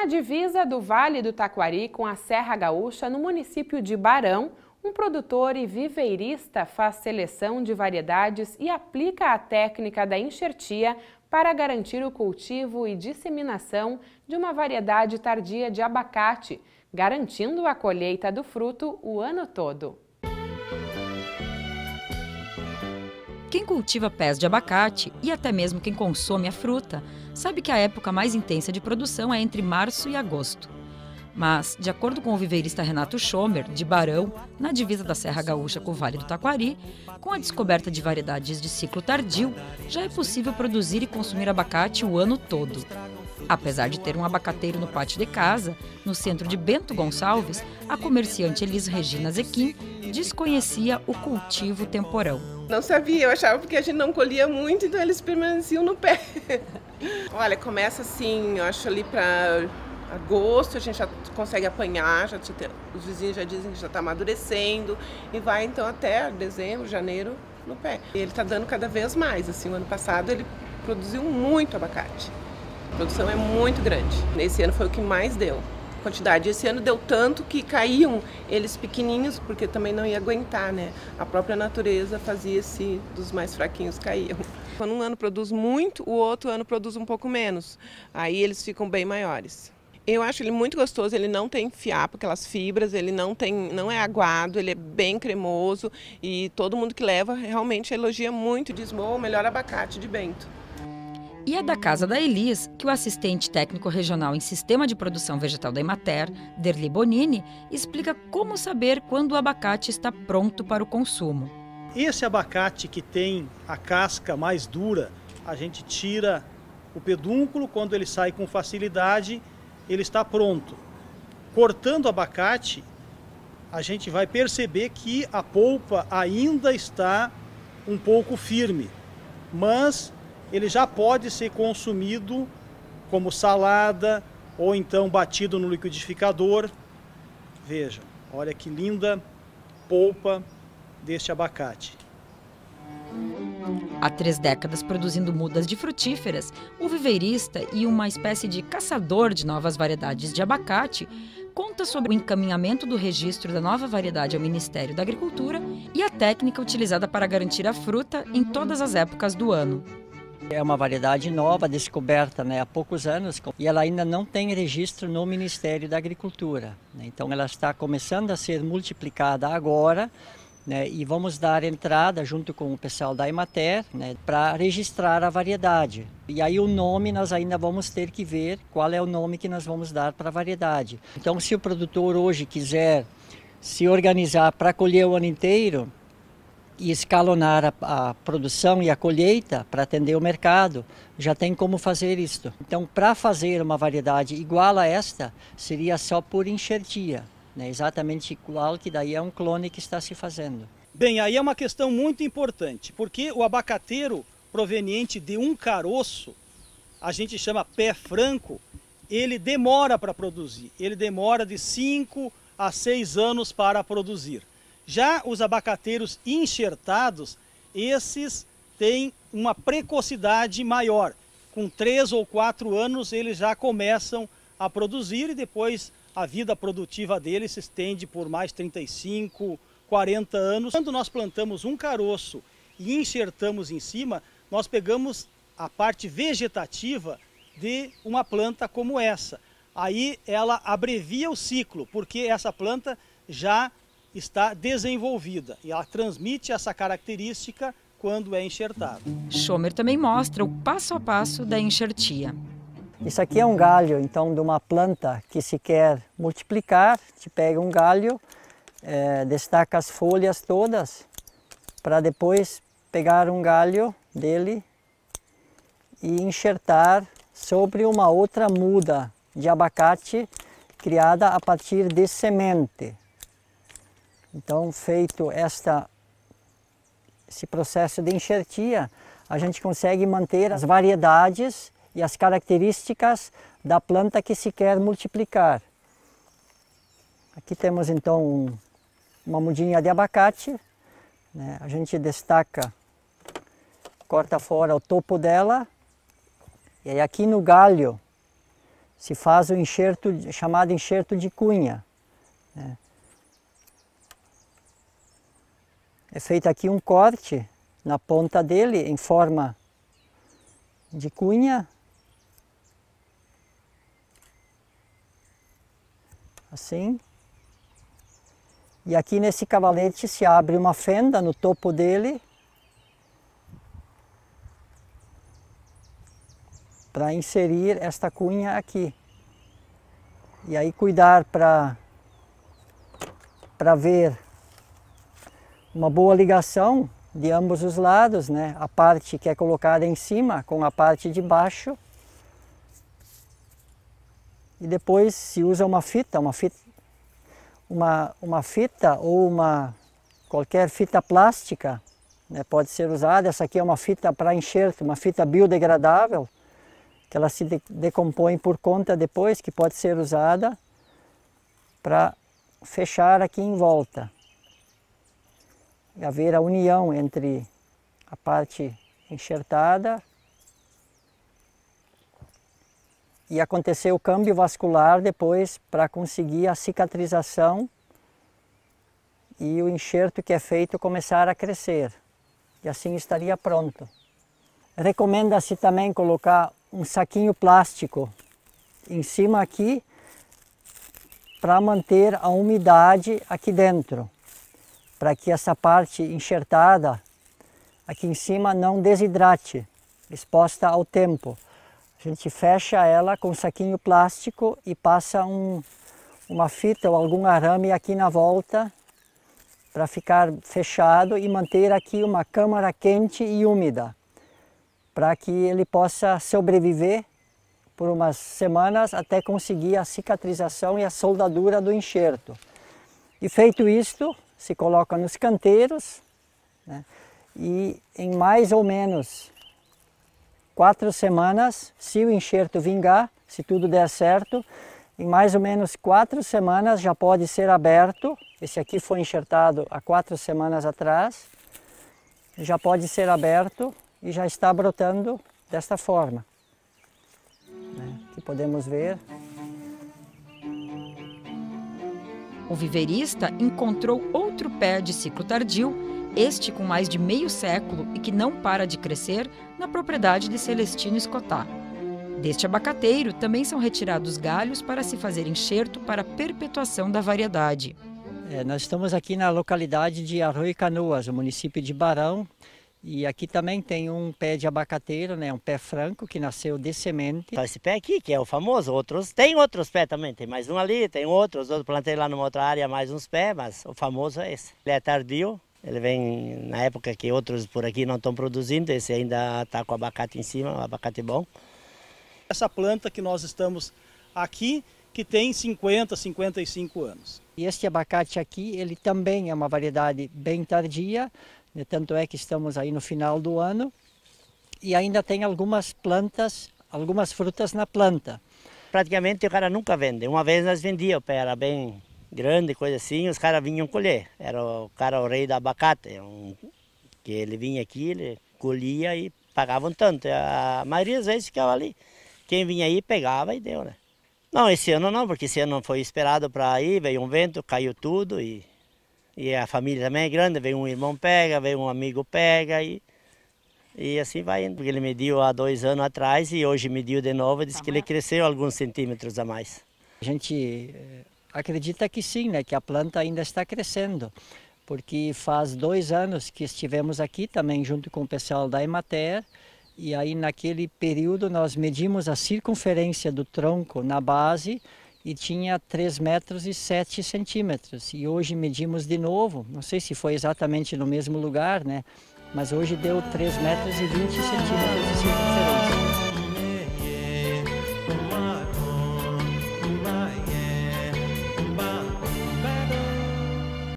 Na divisa do Vale do Taquari com a Serra Gaúcha, no município de Barão, um produtor e viveirista faz seleção de variedades e aplica a técnica da enxertia para garantir o cultivo e disseminação de uma variedade tardia de abacate, garantindo a colheita do fruto o ano todo. Quem cultiva pés de abacate e até mesmo quem consome a fruta sabe que a época mais intensa de produção é entre março e agosto. Mas, de acordo com o viveirista Renato Schomer, de Barão, na divisa da Serra Gaúcha com o Vale do Taquari, com a descoberta de variedades de ciclo tardio, já é possível produzir e consumir abacate o ano todo. Apesar de ter um abacateiro no pátio de casa, no centro de Bento Gonçalves, a comerciante Elis Regina Zequim desconhecia o cultivo temporão. Não sabia, eu achava porque a gente não colhia muito, então eles permaneciam no pé. Olha, começa assim, eu acho ali para agosto a gente já consegue apanhar, já tem, os vizinhos já dizem que já está amadurecendo e vai então até dezembro, janeiro no pé. E ele está dando cada vez mais, assim, o ano passado ele produziu muito abacate. A produção é muito grande. Nesse ano foi o que mais deu quantidade. Esse ano deu tanto que caíam eles pequenininhos, porque também não ia aguentar, né? A própria natureza fazia se dos mais fraquinhos caíam. Quando um ano produz muito, o outro ano produz um pouco menos. Aí eles ficam bem maiores. Eu acho ele muito gostoso, ele não tem fiapo, aquelas fibras, ele não tem, não é aguado, ele é bem cremoso e todo mundo que leva realmente elogia muito. Diz, o melhor abacate de Bento. E é da casa da Elis que o assistente técnico regional em Sistema de Produção Vegetal da Emater, Derli Bonini, explica como saber quando o abacate está pronto para o consumo. Esse abacate que tem a casca mais dura, a gente tira o pedúnculo, quando ele sai com facilidade, ele está pronto. Cortando o abacate, a gente vai perceber que a polpa ainda está um pouco firme, mas ele já pode ser consumido como salada ou então batido no liquidificador. Veja, olha que linda polpa deste abacate. Há três décadas produzindo mudas de frutíferas, o viveirista e uma espécie de caçador de novas variedades de abacate conta sobre o encaminhamento do registro da nova variedade ao Ministério da Agricultura e a técnica utilizada para garantir a fruta em todas as épocas do ano. É uma variedade nova, descoberta né, há poucos anos, e ela ainda não tem registro no Ministério da Agricultura. Né? Então ela está começando a ser multiplicada agora, né, e vamos dar entrada junto com o pessoal da Emater né, para registrar a variedade. E aí o nome nós ainda vamos ter que ver qual é o nome que nós vamos dar para a variedade. Então se o produtor hoje quiser se organizar para colher o ano inteiro, escalonar a, a, produção e a colheita para atender o mercado. Já tem como fazer isto. Então, para fazer uma variedade igual a esta, seria só por enxertia, né? exatamente igual, que daí é um clone que está se fazendo. Bem, aí é uma questão muito importante, porque o abacateiro proveniente de um caroço, a gente chama pé franco, ele demora para produzir, ele demora de 5 a 6 anos para produzir. Já os abacateiros enxertados, esses têm uma precocidade maior. Com 3 ou 4 anos, eles já começam a produzir e depois a vida produtiva deles se estende por mais 35, 40 anos. Quando nós plantamos um caroço e enxertamos em cima, nós pegamos a parte vegetativa de uma planta como essa. Aí ela abrevia o ciclo, porque essa planta já está desenvolvida e ela transmite essa característica quando é enxertada. Schomer também mostra o passo a passo da enxertia. Isso aqui é um galho, então, de uma planta que se quer multiplicar. Te pega um galho, é, destaca as folhas todas, para depois pegar um galho dele e enxertar sobre uma outra muda de abacate criada a partir de semente. Então, feito esta, esse processo de enxertia, a gente consegue manter as variedades e as características da planta que se quer multiplicar. Aqui temos então uma mudinha de abacate, né? a gente destaca, corta fora o topo dela, e aí aqui no galho se faz o enxerto, chamado enxerto de cunha. Né? É feito aqui um corte na ponta dele em forma de cunha. Assim. E aqui nesse cavalete se abre uma fenda no topo dele para inserir esta cunha aqui. E aí cuidar para ver uma boa ligação de ambos os lados, né? a parte que é colocada em cima com a parte de baixo. E depois se usa uma fita, uma fita, uma, uma fita ou uma qualquer fita plástica né? pode ser usada. Essa aqui é uma fita para enxerto, uma fita biodegradável, que ela se de decompõe por conta depois, que pode ser usada para fechar aqui em volta. É haver a união entre a parte enxertada e acontecer o câmbio vascular depois para conseguir a cicatrização e o enxerto que é feito começar a crescer. E assim estaria pronto. Recomenda-se também colocar um saquinho plástico em cima aqui para manter a umidade aqui dentro para que essa parte enxertada aqui em cima não desidrate, exposta ao tempo. A gente fecha ela com um saquinho plástico e passa um, uma fita ou algum arame aqui na volta para ficar fechado e manter aqui uma câmara quente e úmida para que ele possa sobreviver por umas semanas até conseguir a cicatrização e a soldadura do enxerto. E feito isto, se coloca nos canteiros né? e em mais ou menos quatro semanas, se o enxerto vingar, se tudo der certo, em mais ou menos quatro semanas já pode ser aberto. Esse aqui foi enxertado há quatro semanas atrás, já pode ser aberto e já está brotando desta forma, né? que podemos ver. O viverista encontrou outro pé de ciclo tardio, este com mais de meio século e que não para de crescer, na propriedade de Celestino Escotá. Deste abacateiro também são retirados galhos para se fazer enxerto para perpetuação da variedade. É, nós estamos aqui na localidade de Arroio Canoas, o município de Barão, e aqui também tem um pé de abacateiro, né? Um pé franco que nasceu de semente. Tá, esse pé aqui, que é o famoso. Outros tem outros pés também. Tem mais um ali, tem outros. Outro plantei lá numa outra área mais uns pés, mas o famoso é esse. Ele é tardio. Ele vem na época que outros por aqui não estão produzindo. Esse ainda está com abacate em cima, um abacate bom. Essa planta que nós estamos aqui, que tem 50, 55 anos. E este abacate aqui, ele também é uma variedade bem tardia tanto é que estamos aí no final do ano e ainda tem algumas plantas, algumas frutas na planta. Praticamente o cara nunca vende. Uma vez nós vendíamos, era bem grande, coisa assim, os caras vinham colher. Era o cara, o rei da abacate, um, que ele vinha aqui, ele colhia e pagavam tanto. A maioria das vezes ficava ali. Quem vinha aí pegava e deu, né? Não, esse ano não, porque esse ano foi esperado para ir, veio um vento, caiu tudo e e a família também é grande, vem um irmão pega, vem um amigo pega e, e assim vai indo. Porque ele mediu há dois anos atrás e hoje mediu de novo e disse tá que ele cresceu alguns centímetros a mais. A gente eh, acredita que sim, né, que a planta ainda está crescendo, porque faz dois anos que estivemos aqui também junto com o pessoal da Emater e aí naquele período nós medimos a circunferência do tronco na base e tinha 3 metros e 7 centímetros. E hoje medimos de novo, não sei se foi exatamente no mesmo lugar, né? Mas hoje deu 3 metros e 20 centímetros.